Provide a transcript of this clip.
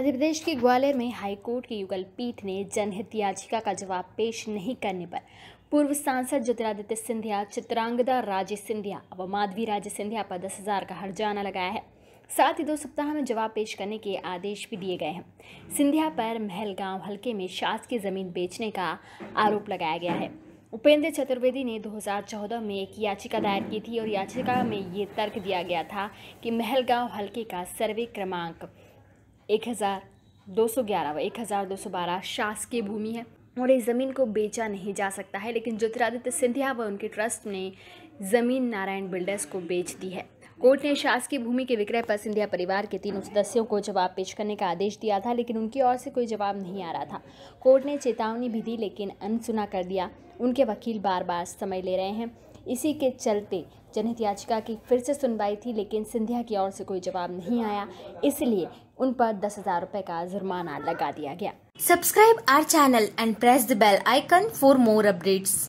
मध्य प्रदेश के ग्वालियर में हाईकोर्ट की युगल पीठ ने जनहित याचिका का जवाब पेश नहीं करने पर पूर्व सांसद ज्योतिरादित्य सिंधिया चित्रांगदा राजे सिंधिया व माधवी राजे सिंधिया पर दस हजार का हर्जाना लगाया है साथ ही दो सप्ताह में जवाब पेश करने के आदेश भी दिए गए हैं सिंधिया पर महलगांव हल्के में शासकीय जमीन बेचने का आरोप लगाया गया है उपेंद्र चतुर्वेदी ने 2014 में एक याचिका दायर की थी और याचिका में ये तर्क दिया गया था कि महलगांव हल्के का सर्वे क्रमांक एक हज़ार दो सौ ग्यारह व एक हज़ार दो सौ बारह शासकीय भूमि है और इस ज़मीन को बेचा नहीं जा सकता है लेकिन ज्योतिरादित्य सिंधिया व उनके ट्रस्ट ने ज़मीन नारायण बिल्डर्स को बेच दी है कोर्ट ने शासकीय भूमि के विक्रय पर सिंधिया परिवार के तीनों सदस्यों को जवाब पेश करने का आदेश दिया था लेकिन उनकी ओर से कोई जवाब नहीं आ रहा था कोर्ट ने चेतावनी भी दी लेकिन अनसुना कर दिया उनके वकील बार बार समय ले रहे हैं इसी के चलते जनहित याचिका की फिर से सुनवाई थी लेकिन सिंधिया की ओर से कोई जवाब नहीं आया इसलिए उन पर दस हजार रूपए का जुर्माना लगा दिया गया subscribe our channel and press the bell icon for more updates